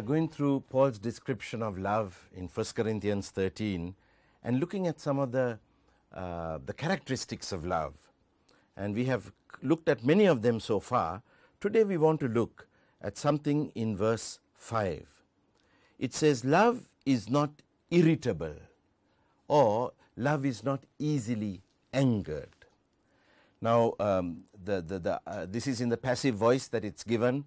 are going through Paul's description of love in 1 Corinthians 13 and looking at some of the, uh, the characteristics of love. And we have looked at many of them so far. Today we want to look at something in verse 5. It says, Love is not irritable, or love is not easily angered. Now, um, the, the, the, uh, this is in the passive voice that it's given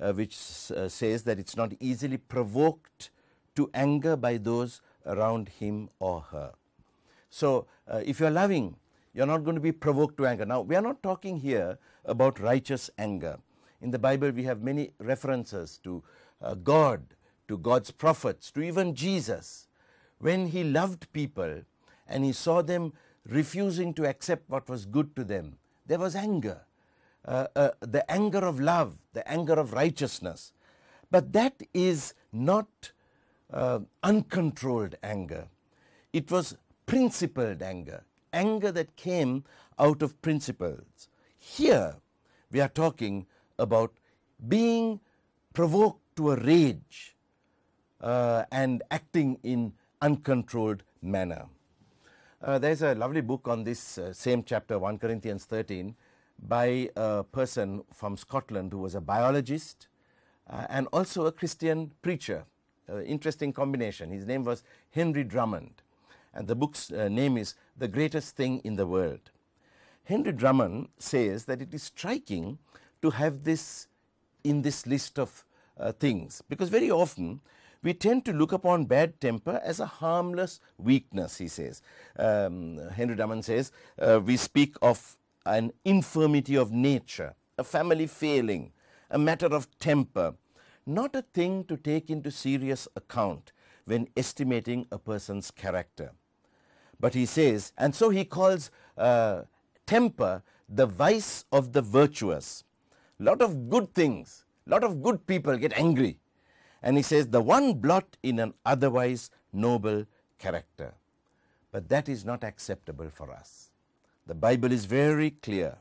uh, which uh, says that it's not easily provoked to anger by those around him or her. So, uh, if you are loving, you are not going to be provoked to anger. Now, we are not talking here about righteous anger. In the Bible, we have many references to uh, God, to God's prophets, to even Jesus. When he loved people and he saw them refusing to accept what was good to them, there was anger. Uh, uh, the anger of love, the anger of righteousness. But that is not uh, uncontrolled anger. It was principled anger, anger that came out of principles. Here we are talking about being provoked to a rage uh, and acting in uncontrolled manner. Uh, there's a lovely book on this uh, same chapter, 1 Corinthians 13, by a person from Scotland who was a biologist uh, and also a Christian preacher. Uh, interesting combination. His name was Henry Drummond, and the book's uh, name is The Greatest Thing in the World. Henry Drummond says that it is striking to have this in this list of uh, things because very often we tend to look upon bad temper as a harmless weakness, he says. Um, Henry Drummond says, uh, we speak of an infirmity of nature, a family failing, a matter of temper, not a thing to take into serious account when estimating a person's character. But he says, and so he calls uh, temper the vice of the virtuous. Lot of good things, lot of good people get angry. And he says, the one blot in an otherwise noble character. But that is not acceptable for us. The Bible is very clear.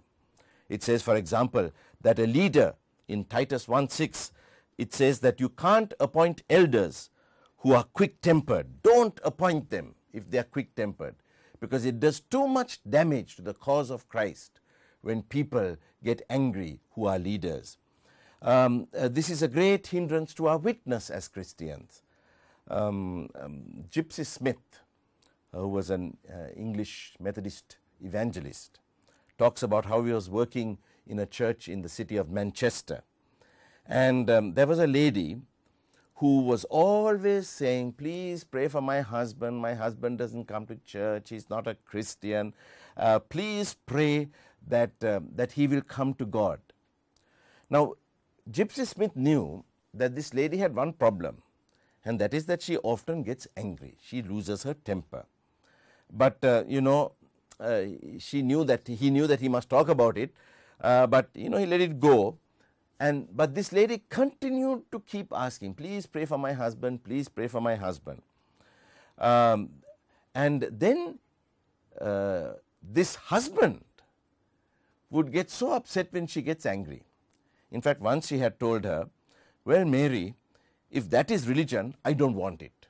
It says, for example, that a leader in Titus 1.6, it says that you can't appoint elders who are quick-tempered. Don't appoint them if they are quick-tempered because it does too much damage to the cause of Christ when people get angry who are leaders. Um, uh, this is a great hindrance to our witness as Christians. Um, um, Gypsy Smith, who was an uh, English Methodist evangelist, talks about how he was working in a church in the city of Manchester. And um, there was a lady who was always saying, Please pray for my husband. My husband doesn't come to church. He's not a Christian. Uh, please pray that, um, that he will come to God. Now, Gypsy Smith knew that this lady had one problem, and that is that she often gets angry. She loses her temper. But, uh, you know, uh, she knew that he knew that he must talk about it, uh, but you know he let it go and but this lady continued to keep asking please pray for my husband please pray for my husband um, and then uh, this husband would get so upset when she gets angry in fact once she had told her well mary if that is religion i don't want it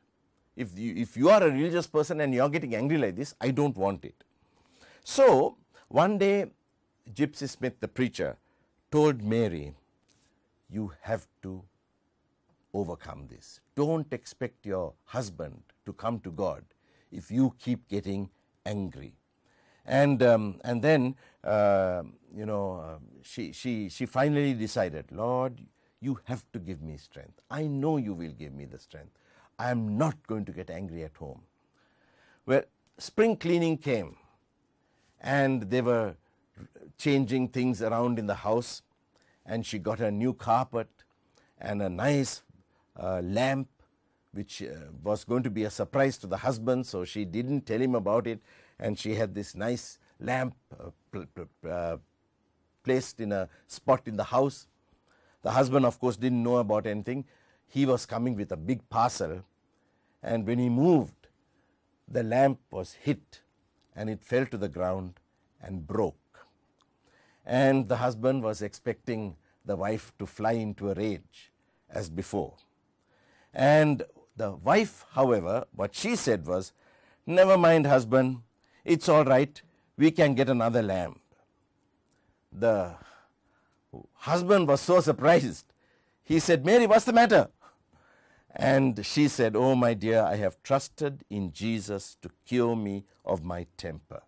if you, if you are a religious person and you are getting angry like this i don't want it so, one day Gypsy Smith the preacher told Mary, you have to overcome this. Don't expect your husband to come to God if you keep getting angry. And, um, and then, uh, you know, uh, she, she, she finally decided, Lord, you have to give me strength. I know you will give me the strength. I am not going to get angry at home. Well, spring cleaning came and they were changing things around in the house and she got a new carpet and a nice uh, lamp which uh, was going to be a surprise to the husband so she didn't tell him about it and she had this nice lamp uh, uh placed in a spot in the house the husband of course didn't know about anything he was coming with a big parcel and when he moved the lamp was hit and it fell to the ground and broke. And the husband was expecting the wife to fly into a rage as before. And the wife, however, what she said was, Never mind, husband, it's all right, we can get another lamb. The husband was so surprised. He said, Mary, what's the matter? And she said, Oh, my dear, I have trusted in Jesus to cure me of my temper.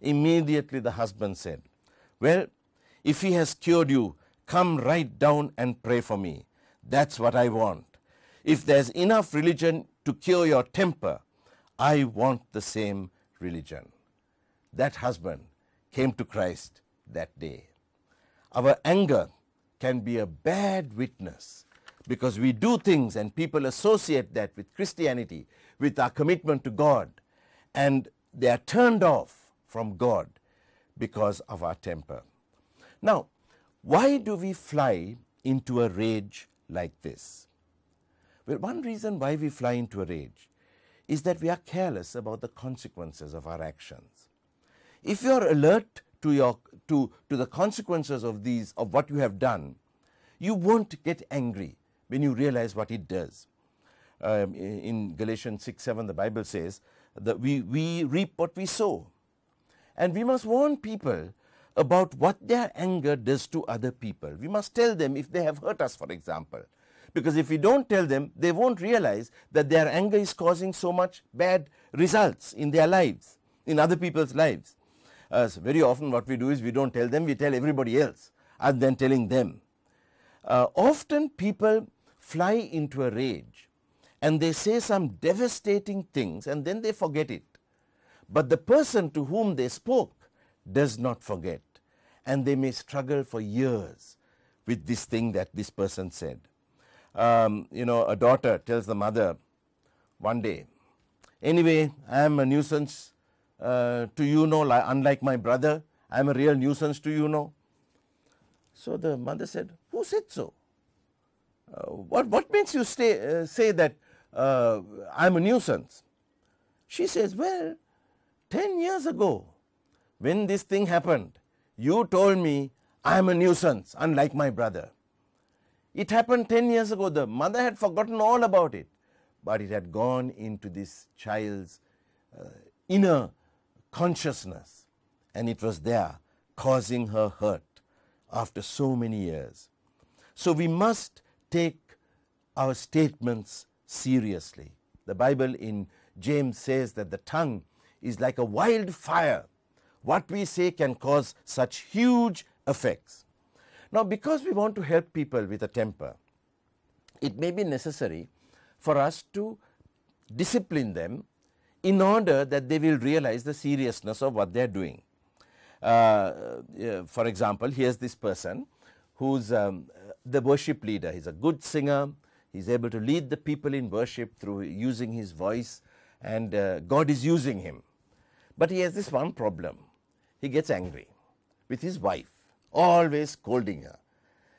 Immediately the husband said, Well, if he has cured you, come right down and pray for me. That's what I want. If there's enough religion to cure your temper, I want the same religion. That husband came to Christ that day. Our anger can be a bad witness because we do things and people associate that with Christianity, with our commitment to God, and they are turned off from God because of our temper. Now, why do we fly into a rage like this? Well, one reason why we fly into a rage is that we are careless about the consequences of our actions. If you are alert to, your, to, to the consequences of, these, of what you have done, you won't get angry when you realize what it does. Um, in Galatians 6 7, the Bible says that we, we reap what we sow. And we must warn people about what their anger does to other people. We must tell them if they have hurt us, for example. Because if we don't tell them, they won't realize that their anger is causing so much bad results in their lives, in other people's lives. Uh, so very often what we do is we don't tell them, we tell everybody else, other than telling them. Uh, often people fly into a rage and they say some devastating things and then they forget it. But the person to whom they spoke does not forget and they may struggle for years with this thing that this person said. Um, you know, a daughter tells the mother one day, anyway, I am a nuisance uh, to you know, unlike my brother, I am a real nuisance to you know. So the mother said, who said so? Uh, what, what makes you stay, uh, say that uh, I am a nuisance? She says, well, 10 years ago when this thing happened, you told me I am a nuisance unlike my brother. It happened 10 years ago. The mother had forgotten all about it, but it had gone into this child's uh, inner consciousness and it was there causing her hurt after so many years. So we must take our statements seriously. The Bible in James says that the tongue is like a wildfire. What we say can cause such huge effects. Now, because we want to help people with a temper, it may be necessary for us to discipline them in order that they will realize the seriousness of what they are doing. Uh, uh, for example, here is this person whose um, the worship leader. He's a good singer. He's able to lead the people in worship through using his voice, and uh, God is using him. But he has this one problem he gets angry with his wife, always scolding her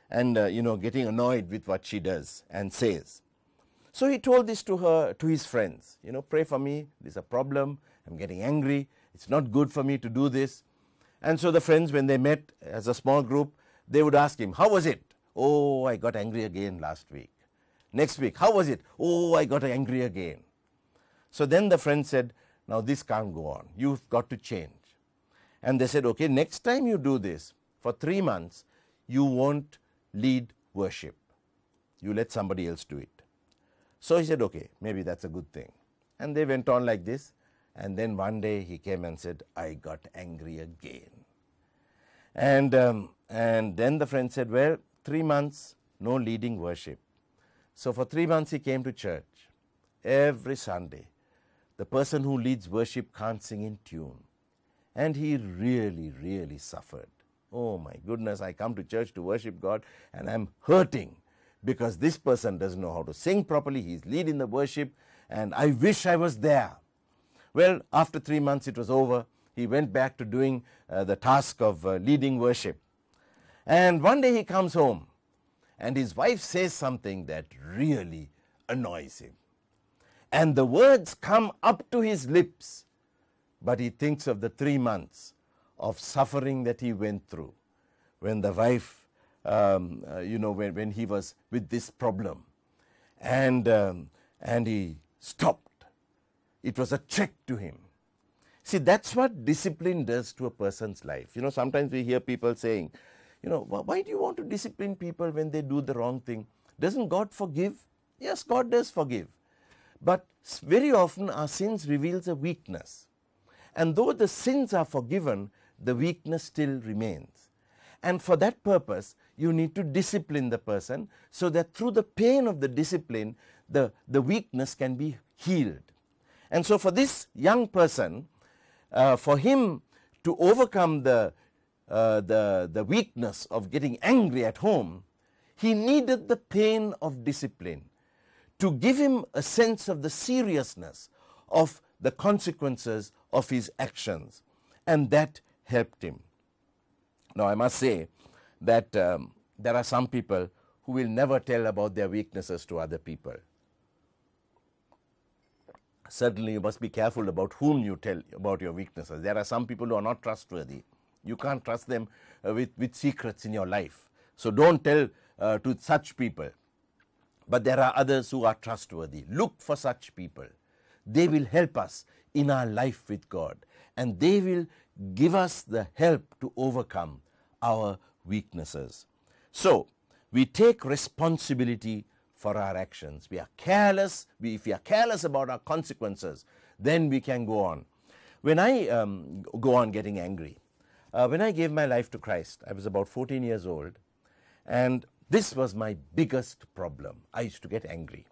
and uh, you know getting annoyed with what she does and says. So he told this to her to his friends, you know, pray for me, there's a problem, I'm getting angry, it's not good for me to do this. And so the friends when they met as a small group, they would ask him, "How was it?" Oh, I got angry again last week. Next week, how was it? Oh, I got angry again. So then the friend said, now this can't go on. You've got to change. And they said, okay, next time you do this for three months, you won't lead worship. You let somebody else do it. So he said, okay, maybe that's a good thing. And they went on like this. And then one day he came and said, I got angry again. And, um, and then the friend said, well, three months, no leading worship. So for three months, he came to church every Sunday. The person who leads worship can't sing in tune. And he really, really suffered. Oh my goodness, I come to church to worship God and I'm hurting because this person doesn't know how to sing properly. He's leading the worship and I wish I was there. Well, after three months, it was over. He went back to doing uh, the task of uh, leading worship. And one day he comes home and his wife says something that really annoys him. And the words come up to his lips, but he thinks of the three months of suffering that he went through when the wife, um, uh, you know, when, when he was with this problem. And, um, and he stopped. It was a check to him. See, that's what discipline does to a person's life. You know, sometimes we hear people saying, you know, why do you want to discipline people when they do the wrong thing? Doesn't God forgive? Yes, God does forgive. But very often our sins reveals a weakness. And though the sins are forgiven, the weakness still remains. And for that purpose, you need to discipline the person so that through the pain of the discipline, the, the weakness can be healed. And so for this young person, uh, for him to overcome the uh, the, the weakness of getting angry at home, he needed the pain of discipline to give him a sense of the seriousness of the consequences of his actions. And that helped him. Now, I must say that um, there are some people who will never tell about their weaknesses to other people. Certainly, you must be careful about whom you tell about your weaknesses. There are some people who are not trustworthy. You can't trust them uh, with, with secrets in your life. So don't tell uh, to such people. But there are others who are trustworthy. Look for such people. They will help us in our life with God and they will give us the help to overcome our weaknesses. So, we take responsibility for our actions. We are careless. We, if we are careless about our consequences, then we can go on. When I um, go on getting angry, uh, when I gave my life to Christ, I was about 14 years old, and this was my biggest problem. I used to get angry.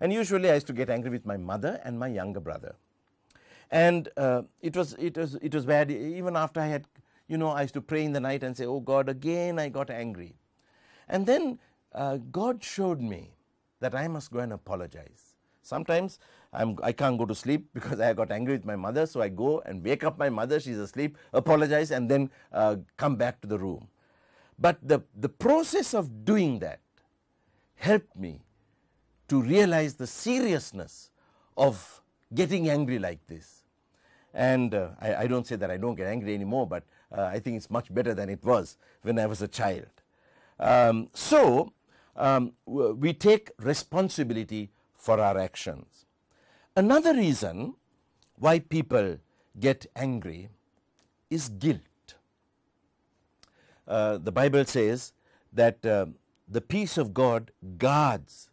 And usually I used to get angry with my mother and my younger brother. And uh, it, was, it, was, it was bad. Even after I had, you know, I used to pray in the night and say, Oh God, again I got angry. And then uh, God showed me that I must go and apologize. Sometimes I'm, I can't go to sleep because I got angry with my mother. So I go and wake up my mother. She's asleep, apologize, and then uh, come back to the room. But the, the process of doing that helped me to realize the seriousness of getting angry like this. And uh, I, I, don't say that I don't get angry anymore, but uh, I think it's much better than it was when I was a child. Um, so, um, we take responsibility for our actions. Another reason why people get angry is guilt. Uh, the Bible says that uh, the peace of God guards.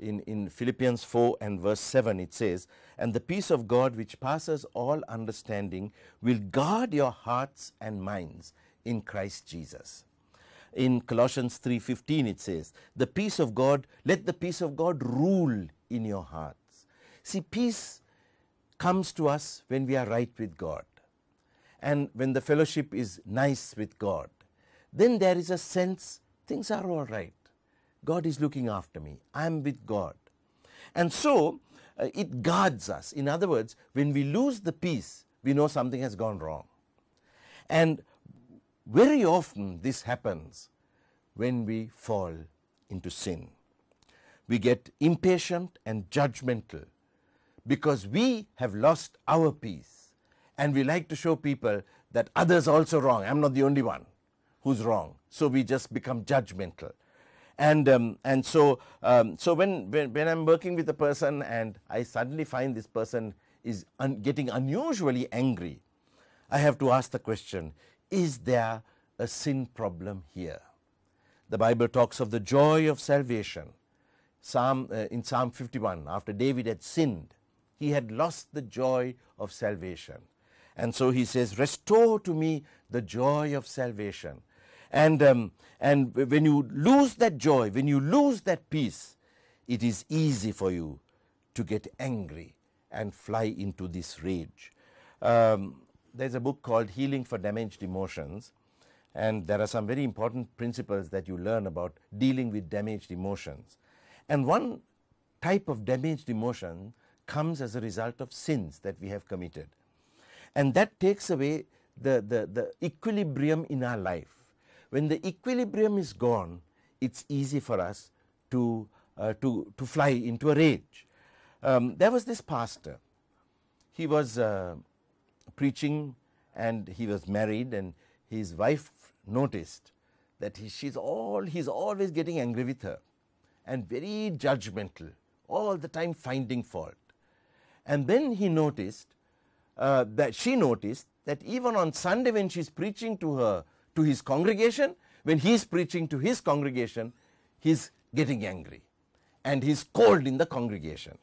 In, in Philippians 4 and verse 7 it says, And the peace of God which passes all understanding will guard your hearts and minds in Christ Jesus. In Colossians 3.15 it says, The peace of God, let the peace of God rule in your heart See, peace comes to us when we are right with God and when the fellowship is nice with God. Then there is a sense things are all right. God is looking after me. I am with God. And so uh, it guards us. In other words, when we lose the peace, we know something has gone wrong. And very often this happens when we fall into sin. We get impatient and judgmental because we have lost our peace and we like to show people that others are also wrong. I'm not the only one who's wrong. So we just become judgmental. And, um, and so, um, so when, when, when I'm working with a person and I suddenly find this person is un getting unusually angry, I have to ask the question, is there a sin problem here? The Bible talks of the joy of salvation. Psalm, uh, in Psalm 51, after David had sinned, he had lost the joy of salvation. And so he says, Restore to me the joy of salvation. And, um, and when you lose that joy, when you lose that peace, it is easy for you to get angry and fly into this rage. Um, there's a book called Healing for Damaged Emotions, and there are some very important principles that you learn about dealing with damaged emotions. And one type of damaged emotion comes as a result of sins that we have committed. And that takes away the, the, the equilibrium in our life. When the equilibrium is gone, it's easy for us to, uh, to, to fly into a rage. Um, there was this pastor. He was uh, preaching and he was married and his wife noticed that he, she's all, he's always getting angry with her and very judgmental, all the time finding fault. And then he noticed uh, that she noticed that even on Sunday when she's preaching to her, to his congregation, when he's preaching to his congregation, he's getting angry and he's cold in the congregation.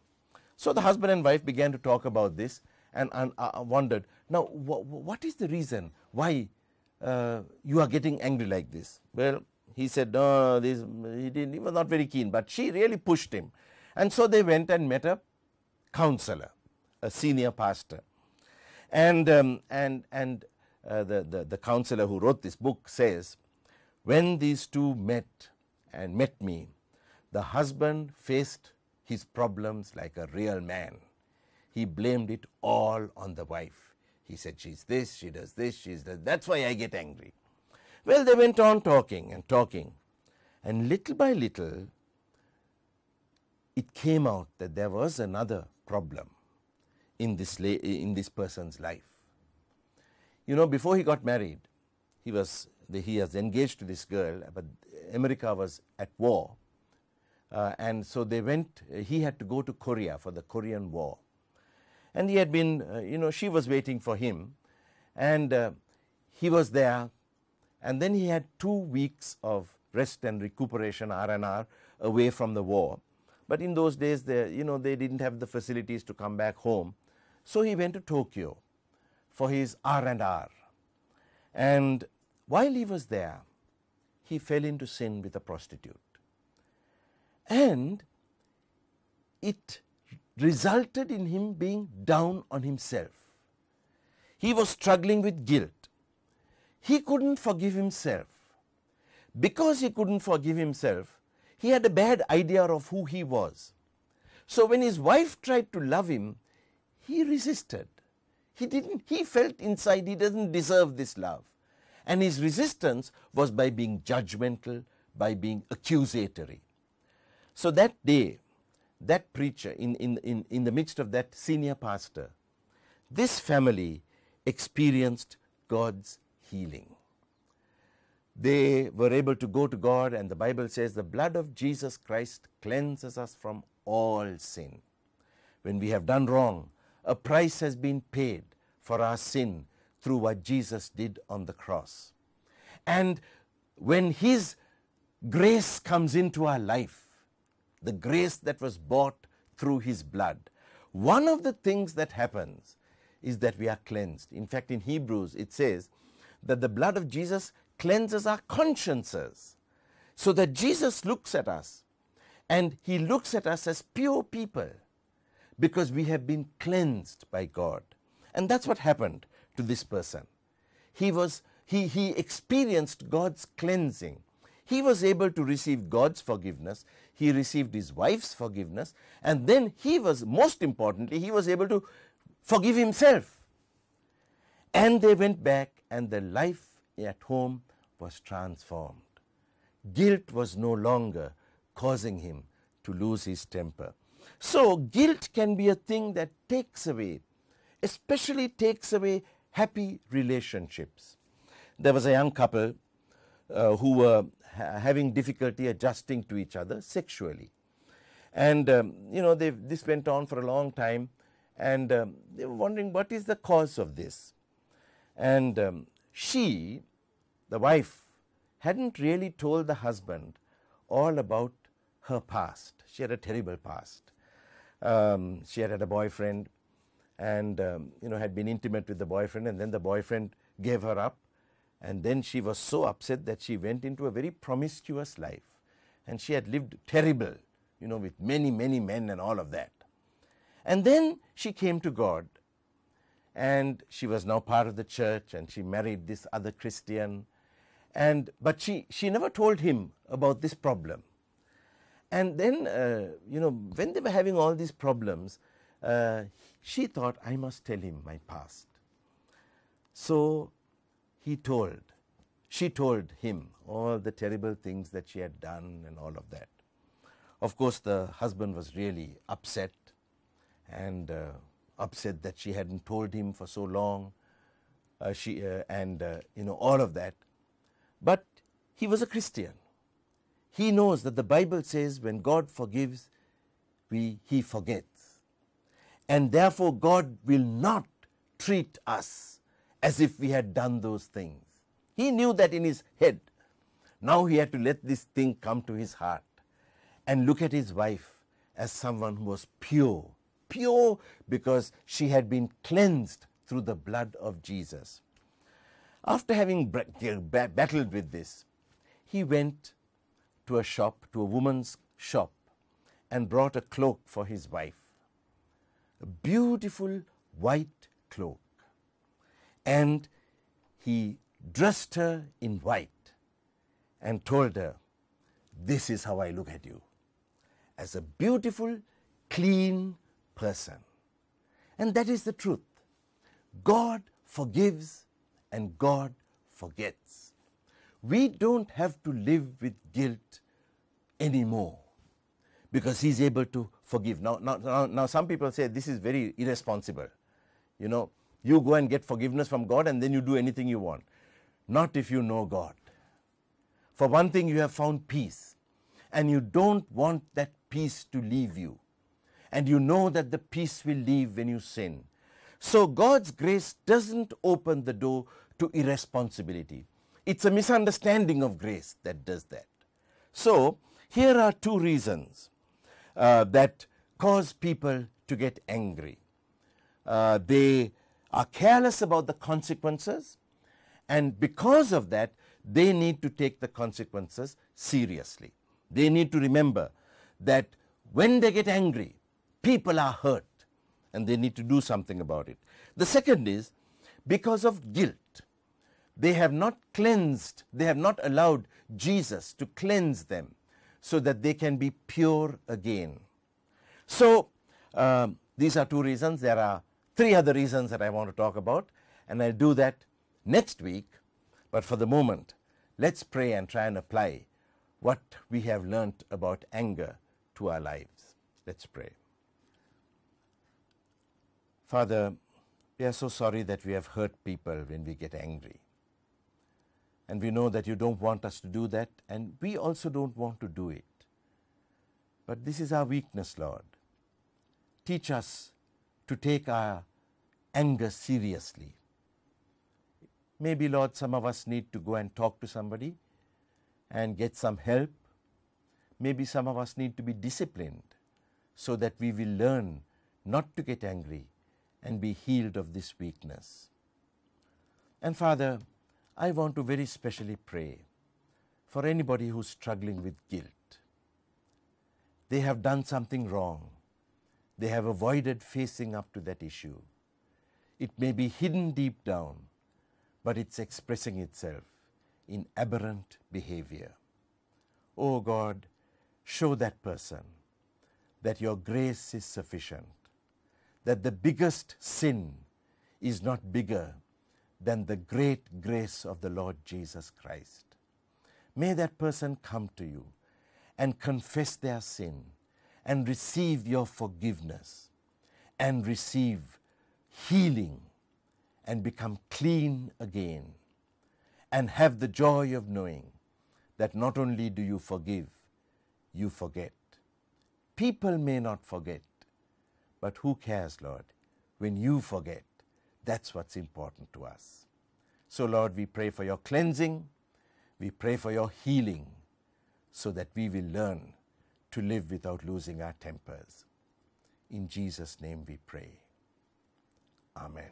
So the husband and wife began to talk about this and, and uh, uh wondered, now wh what is the reason why uh, you are getting angry like this? Well, he said, no, this, he, didn't, he was not very keen, but she really pushed him. And so they went and met a counselor a senior pastor. And, um, and, and uh, the, the, the counselor who wrote this book says, when these two met and met me, the husband faced his problems like a real man. He blamed it all on the wife. He said, she's this, she does this, she's that. That's why I get angry. Well, they went on talking and talking. And little by little, it came out that there was another problem in this, in this person's life. You know, before he got married, he was, he was engaged to this girl, but America was at war. Uh, and so they went, he had to go to Korea for the Korean War. And he had been, uh, you know, she was waiting for him. And uh, he was there. And then he had two weeks of rest and recuperation, R&R, away from the war. But in those days, they, you know, they didn't have the facilities to come back home. So he went to Tokyo for his R&R. And while he was there, he fell into sin with a prostitute. And it resulted in him being down on himself. He was struggling with guilt. He couldn't forgive himself. Because he couldn't forgive himself, he had a bad idea of who he was. So when his wife tried to love him, he resisted. He didn't, he felt inside he doesn't deserve this love. And his resistance was by being judgmental, by being accusatory. So that day, that preacher, in, in, in, in the midst of that senior pastor, this family experienced God's healing. They were able to go to God, and the Bible says, The blood of Jesus Christ cleanses us from all sin. When we have done wrong, a price has been paid for our sin through what Jesus did on the cross. And when His grace comes into our life, the grace that was bought through His blood, one of the things that happens is that we are cleansed. In fact, in Hebrews, it says that the blood of Jesus cleanses our consciences so that Jesus looks at us and He looks at us as pure people because we have been cleansed by God. And that's what happened to this person. He was he, he experienced God's cleansing. He was able to receive God's forgiveness. He received his wife's forgiveness. And then he was, most importantly, he was able to forgive himself. And they went back, and their life at home was transformed. Guilt was no longer causing him to lose his temper. So, guilt can be a thing that takes away, especially takes away happy relationships. There was a young couple uh, who were ha having difficulty adjusting to each other sexually. And, um, you know, this went on for a long time and um, they were wondering what is the cause of this. And um, she, the wife, hadn't really told the husband all about her past. She had a terrible past. Um, she had had a boyfriend and, um, you know, had been intimate with the boyfriend and then the boyfriend gave her up. And then she was so upset that she went into a very promiscuous life. And she had lived terrible, you know, with many, many men and all of that. And then she came to God and she was now part of the church and she married this other Christian. And, but she, she never told him about this problem. And then, uh, you know, when they were having all these problems, uh, she thought, I must tell him my past. So he told, she told him all the terrible things that she had done and all of that. Of course, the husband was really upset and uh, upset that she hadn't told him for so long. Uh, she, uh, and, uh, you know, all of that. But he was a Christian he knows that the Bible says when God forgives, we, he forgets. And therefore, God will not treat us as if we had done those things. He knew that in his head. Now he had to let this thing come to his heart and look at his wife as someone who was pure. Pure because she had been cleansed through the blood of Jesus. After having battled with this, he went to a shop, to a woman's shop, and brought a cloak for his wife. A beautiful white cloak. And he dressed her in white and told her, This is how I look at you as a beautiful, clean person. And that is the truth. God forgives and God forgets we don't have to live with guilt anymore because he's able to forgive. Now, now, now, now some people say this is very irresponsible. You know, you go and get forgiveness from God and then you do anything you want. Not if you know God. For one thing, you have found peace and you don't want that peace to leave you. And you know that the peace will leave when you sin. So God's grace doesn't open the door to irresponsibility. It's a misunderstanding of grace that does that. So, here are two reasons uh, that cause people to get angry. Uh, they are careless about the consequences, and because of that, they need to take the consequences seriously. They need to remember that when they get angry, people are hurt and they need to do something about it. The second is because of guilt they have not cleansed, they have not allowed Jesus to cleanse them so that they can be pure again. So, um, these are two reasons. There are three other reasons that I want to talk about, and I'll do that next week. But for the moment, let's pray and try and apply what we have learnt about anger to our lives. Let's pray. Father, we are so sorry that we have hurt people when we get angry and we know that you don't want us to do that, and we also don't want to do it. But this is our weakness, Lord. Teach us to take our anger seriously. Maybe, Lord, some of us need to go and talk to somebody and get some help. Maybe some of us need to be disciplined so that we will learn not to get angry and be healed of this weakness. And Father, I want to very specially pray for anybody who's struggling with guilt. They have done something wrong. They have avoided facing up to that issue. It may be hidden deep down, but it's expressing itself in aberrant behavior. Oh God, show that person that your grace is sufficient, that the biggest sin is not bigger than the great grace of the Lord Jesus Christ. May that person come to you and confess their sin and receive your forgiveness and receive healing and become clean again and have the joy of knowing that not only do you forgive, you forget. People may not forget, but who cares, Lord, when you forget? That's what's important to us. So, Lord, we pray for your cleansing. We pray for your healing so that we will learn to live without losing our tempers. In Jesus' name we pray. Amen.